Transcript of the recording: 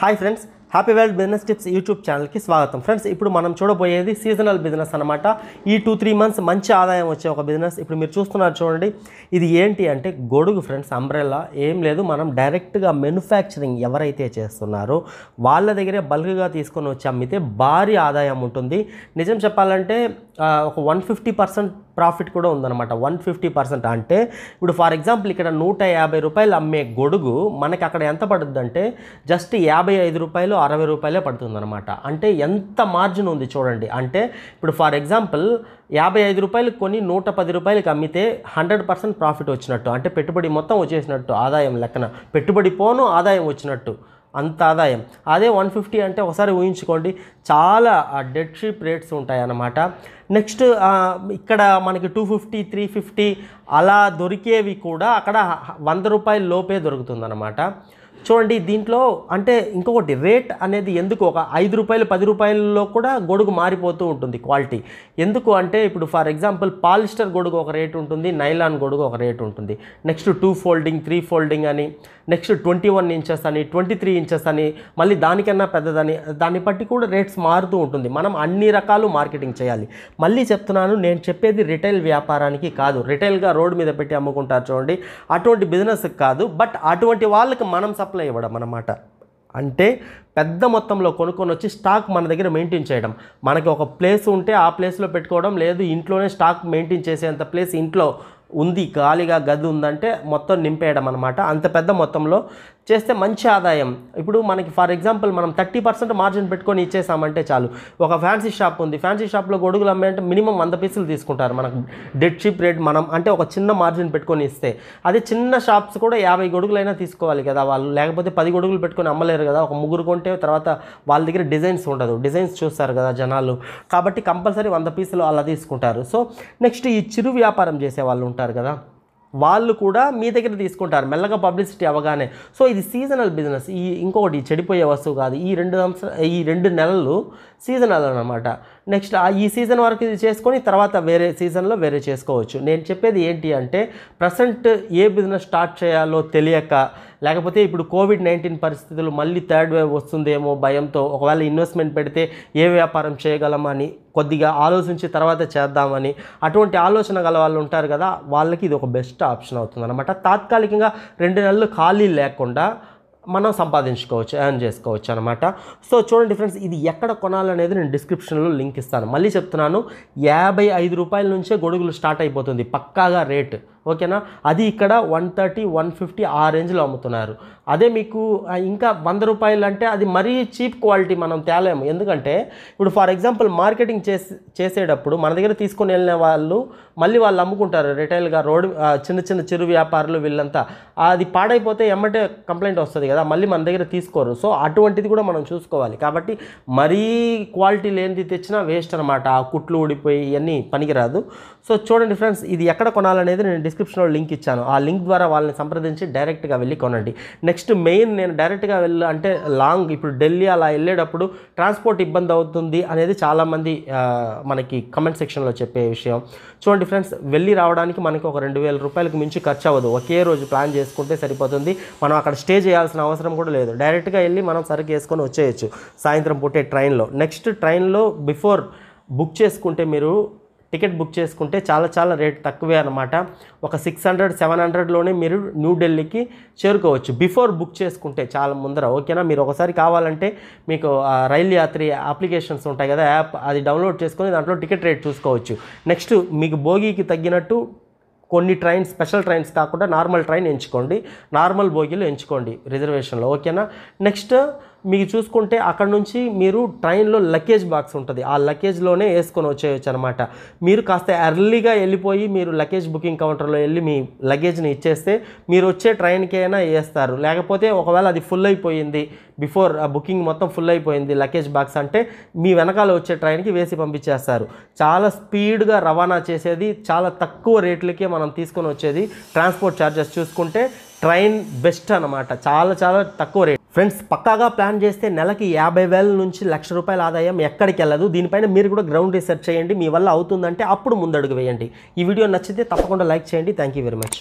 hi friends happy weld business tips YouTube ఛానల్కి స్వాగతం friends ఇప్పుడు మనం చూడబోయేది సీజనల్ బిజినెస్ అనమాట ఈ టూ త్రీ మంత్స్ మంచి ఆదాయం వచ్చే ఒక బిజినెస్ ఇప్పుడు మీరు చూస్తున్నారు చూడండి ఇది ఏంటి అంటే గొడుగు ఫ్రెండ్స్ అంబ్రెల్లా ఏం లేదు మనం డైరెక్ట్గా మ్యానుఫ్యాక్చరింగ్ ఎవరైతే చేస్తున్నారో వాళ్ళ దగ్గరే బల్క్గా తీసుకొని వచ్చి అమ్మితే భారీ ఆదాయం ఉంటుంది నిజం చెప్పాలంటే ఒక వన్ ఫిఫ్టీ పర్సెంట్ ప్రాఫిట్ కూడా ఉందన్నమాట వన్ ఫిఫ్టీ పర్సెంట్ అంటే ఇప్పుడు ఫర్ ఎగ్జాంపుల్ ఇక్కడ నూట యాభై రూపాయలు అమ్మే గొడుగు మనకి అక్కడ ఎంత పడుతుందంటే జస్ట్ యాభై ఐదు రూపాయలు అరవై రూపాయలే పడుతుందన్నమాట అంటే ఎంత మార్జిన్ ఉంది చూడండి అంటే ఇప్పుడు ఫర్ ఎగ్జాంపుల్ యాభై ఐదు రూపాయలు కొని నూట పది రూపాయలకి అమ్మితే హండ్రెడ్ పర్సెంట్ ప్రాఫిట్ వచ్చినట్టు అంటే పెట్టుబడి మొత్తం వచ్చేసినట్టు ఆదాయం లెక్కన పెట్టుబడి పోను ఆదాయం వచ్చినట్టు అంత ఆదాయం అదే వన్ ఫిఫ్టీ అంటే ఒకసారి ఊహించుకోండి చాలా డెడ్ షీప్ రేట్స్ ఉంటాయన్నమాట నెక్స్ట్ ఇక్కడ మనకి టూ ఫిఫ్టీ త్రీ ఫిఫ్టీ అలా దొరికేవి కూడా అక్కడ వంద రూపాయల లోపే దొరుకుతుందన్నమాట చూడండి దీంట్లో అంటే ఇంకొకటి రేట్ అనేది ఎందుకు ఒక ఐదు రూపాయలు పది రూపాయలలో కూడా గొడుగు మారిపోతూ ఉంటుంది క్వాలిటీ ఎందుకు అంటే ఇప్పుడు ఫర్ ఎగ్జాంపుల్ పాలిస్టర్ గొడుగు ఒక రేటు ఉంటుంది నైలాన్ గొడుగు ఒక రేటు ఉంటుంది next two folding three folding అని నెక్స్ట్ ట్వంటీ వన్ ఇంచెస్ అని ట్వంటీ త్రీ ఇంచెస్ అని మళ్ళీ దానికన్నా పెద్దదని దాన్ని బట్టి కూడా రేట్స్ మారుతూ ఉంటుంది మనం అన్ని రకాలు మార్కెటింగ్ చేయాలి మళ్ళీ చెప్తున్నాను నేను చెప్పేది రిటైల్ వ్యాపారానికి కాదు రిటైల్గా రోడ్డు మీద పెట్టి అమ్ముకుంటారు చూడండి అటువంటి బిజినెస్కి కాదు బట్ అటువంటి వాళ్ళకి మనం సప్లై ఇవ్వడం అన్నమాట అంటే పెద్ద మొత్తంలో కొనుక్కొని వచ్చి స్టాక్ మన దగ్గర మెయింటైన్ చేయడం మనకి ఒక ప్లేస్ ఉంటే ఆ ప్లేస్లో పెట్టుకోవడం లేదు ఇంట్లోనే స్టాక్ మెయింటైన్ చేసేంత ప్లేస్ ఇంట్లో ఉంది ఖాళీగా గది ఉందంటే మొత్తం నింపేయడం అనమాట అంత పెద్ద మొత్తంలో చేస్తే మంచి ఆదాయం ఇప్పుడు మనకి ఫర్ ఎగ్జాంపుల్ మనం థర్టీ పర్సెంట్ మార్జిన్ పెట్టుకొని ఇచ్చేసామంటే చాలు ఒక ఫ్యాన్సీ షాప్ ఉంది ఫ్యాన్సీ షాప్లో గొడుగులు అమ్మాయంటే మినిమం వంద పీసులు తీసుకుంటారు మనకు డెడ్ షిప్ రేట్ మనం అంటే ఒక చిన్న మార్జిన్ పెట్టుకొని ఇస్తే అదే చిన్న షాప్స్ కూడా యాభై గొడుగులైనా తీసుకోవాలి కదా వాళ్ళు లేకపోతే పది గొడుగులు పెట్టుకొని అమ్మలేరు కదా ఒక ముగ్గురు కొంటే తర్వాత వాళ్ళ దగ్గర డిజైన్స్ ఉండదు డిజైన్స్ చూస్తారు కదా జనాలు కాబట్టి కంపల్సరీ వంద పీసులు అలా తీసుకుంటారు సో నెక్స్ట్ ఈ చిరు వ్యాపారం చేసే వాళ్ళు ఉంటారు కదా వాళ్ళు కూడా మీ దగ్గర తీసుకుంటారు మెల్లగా పబ్లిసిటీ అవగానే సో ఇది సీజనల్ బిజినెస్ ఈ ఇంకొకటి చెడిపోయే వస్తువు కాదు ఈ రెండు ఈ రెండు నెలలు సీజనల్ అనమాట నెక్స్ట్ ఈ సీజన్ వరకు ఇది చేసుకొని తర్వాత వేరే సీజన్లో వేరే చేసుకోవచ్చు నేను చెప్పేది ఏంటి అంటే ప్రజెంట్ ఏ బిజినెస్ స్టార్ట్ చేయాలో తెలియక లేకపోతే ఇప్పుడు కోవిడ్ నైన్టీన్ పరిస్థితులు మళ్ళీ థర్డ్ వేవ్ వస్తుందేమో భయంతో ఒకవేళ ఇన్వెస్ట్మెంట్ పెడితే ఏ వ్యాపారం చేయగలమని కొద్దిగా ఆలోచించి తర్వాత చేద్దామని అటువంటి ఆలోచన గల వాళ్ళు ఉంటారు కదా వాళ్ళకి ఇది ఒక బెస్ట్ ఆప్షన్ అవుతుంది అనమాట తాత్కాలికంగా రెండు నెలలు ఖాళీ లేకుండా మనం సంపాదించుకోవచ్చు ఎర్న్ చేసుకోవచ్చు అనమాట సో చూడండి ఫ్రెండ్స్ ఇది ఎక్కడ కొనాలనేది నేను డిస్క్రిప్షన్లో లింక్ ఇస్తాను మళ్ళీ చెప్తున్నాను యాభై ఐదు రూపాయల నుంచే గొడుగులు స్టార్ట్ అయిపోతుంది పక్కాగా రేటు ఓకేనా అది ఇక్కడ వన్ థర్టీ వన్ ఫిఫ్టీ ఆ రేంజ్లో అమ్ముతున్నారు అదే మీకు ఇంకా వంద రూపాయలు అంటే అది మరీ చీప్ క్వాలిటీ మనం తేలేము ఎందుకంటే ఇప్పుడు ఫర్ ఎగ్జాంపుల్ మార్కెటింగ్ చేసి చేసేటప్పుడు మన దగ్గర తీసుకొని వెళ్ళిన వాళ్ళు మళ్ళీ వాళ్ళు అమ్ముకుంటారు రిటైల్గా రోడ్ చిన్న చిన్న చిరు వ్యాపారులు వీళ్ళంతా అది పాడైపోతే ఎమ్మటే కంప్లైంట్ వస్తుంది కదా మళ్ళీ మన దగ్గర తీసుకోరు సో అటువంటిది కూడా మనం చూసుకోవాలి కాబట్టి మరీ క్వాలిటీ లేనిది తెచ్చినా వేస్ట్ అనమాట ఆ కుట్లు ఊడిపోయి ఇవన్నీ పనికిరాదు సో చూడండి ఫ్రెండ్స్ ఇది ఎక్కడ కొనాలనేది నేను డిస్క్రిప్షన్లో లింక్ ఇచ్చాను ఆ లింక్ ద్వారా వాళ్ళని సంప్రదించి డైరెక్ట్గా వెళ్ళి కొనండి నెక్స్ట్ మెయిన్ నేను డైరెక్ట్గా వెళ్ళి అంటే లాంగ్ ఇప్పుడు ఢిల్లీ అలా వెళ్ళేటప్పుడు ట్రాన్స్పోర్ట్ ఇబ్బంది అవుతుంది అనేది చాలామంది మనకి కమెంట్ సెక్షన్లో చెప్పే విషయం చూడండి ఫ్రెండ్స్ వెళ్ళి రావడానికి మనకి ఒక రెండు వేల రూపాయలకు మించి ఖర్చు అవ్వదు ఒకే రోజు ప్లాన్ చేసుకుంటే సరిపోతుంది మనం అక్కడ స్టే చేయాల్సిన అవసరం కూడా లేదు డైరెక్ట్గా వెళ్ళి మనం సరుకు వేసుకొని వచ్చేయచ్చు సాయంత్రం పూటే ట్రైన్లో నెక్స్ట్ ట్రైన్లో బిఫోర్ బుక్ చేసుకుంటే మీరు టికెట్ బుక్ చేసుకుంటే చాలా చాలా రేట్ తక్కువే అనమాట ఒక సిక్స్ హండ్రెడ్ సెవెన్ హండ్రెడ్లోనే మీరు న్యూఢిల్లీకి చేరుకోవచ్చు బిఫోర్ బుక్ చేసుకుంటే చాలా ముందర ఓకేనా మీరు ఒకసారి కావాలంటే మీకు రైలు యాత్రి అప్లికేషన్స్ ఉంటాయి కదా యాప్ అది డౌన్లోడ్ చేసుకొని దాంట్లో టికెట్ రేట్ చూసుకోవచ్చు నెక్స్ట్ మీకు భోగికి తగ్గినట్టు కొన్ని ట్రైన్స్ స్పెషల్ ట్రైన్స్ కాకుండా నార్మల్ ట్రైన్ ఎంచుకోండి నార్మల్ బోగీలు ఎంచుకోండి రిజర్వేషన్లో ఓకేనా నెక్స్ట్ మీకు చూసుకుంటే అక్కడ నుంచి మీరు ట్రైన్లో లగేజ్ బాక్స్ ఉంటుంది ఆ లగేజ్లోనే వేసుకొని వచ్చేయచ్చు అనమాట మీరు కాస్త ఎర్లీగా వెళ్ళిపోయి మీరు లగేజ్ బుకింగ్ కౌంటర్లో వెళ్ళి మీ లగేజ్ని ఇచ్చేస్తే మీరు వచ్చే ట్రైన్కి అయినా వేస్తారు లేకపోతే ఒకవేళ అది ఫుల్ అయిపోయింది బిఫోర్ ఆ బుకింగ్ మొత్తం ఫుల్ అయిపోయింది లగేజ్ బాక్స్ అంటే మీ వెనకాల వచ్చే ట్రైన్కి వేసి పంపించేస్తారు చాలా స్పీడ్గా రవాణా చేసేది చాలా తక్కువ రేట్లకే మనం తీసుకొని వచ్చేది ట్రాన్స్పోర్ట్ ఛార్జెస్ చూసుకుంటే ట్రైన్ బెస్ట్ అనమాట చాలా చాలా తక్కువ రేట్ ఫ్రెండ్స్ పక్కాగా ప్లాన్ చేస్తే నెలకి యాభై వేల నుంచి లక్ష రూపాయల ఆదాయం ఎక్కడికి వెళ్ళదు దీనిపైన మీరు కూడా గ్రౌండ్ రీసెర్చ్ చేయండి మీ వల్ల అవుతుందంటే అప్పుడు ముందడుగు వేయండి ఈ వీడియో నచ్చితే తప్పకుండా లైక్ చేయండి థ్యాంక్ యూ వెరీ మచ్